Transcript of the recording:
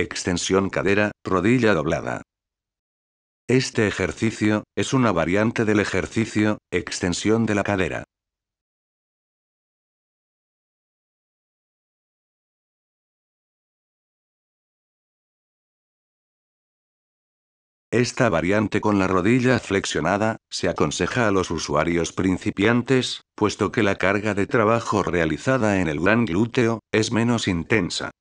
Extensión cadera, rodilla doblada. Este ejercicio, es una variante del ejercicio, extensión de la cadera. Esta variante con la rodilla flexionada, se aconseja a los usuarios principiantes, puesto que la carga de trabajo realizada en el gran glúteo, es menos intensa.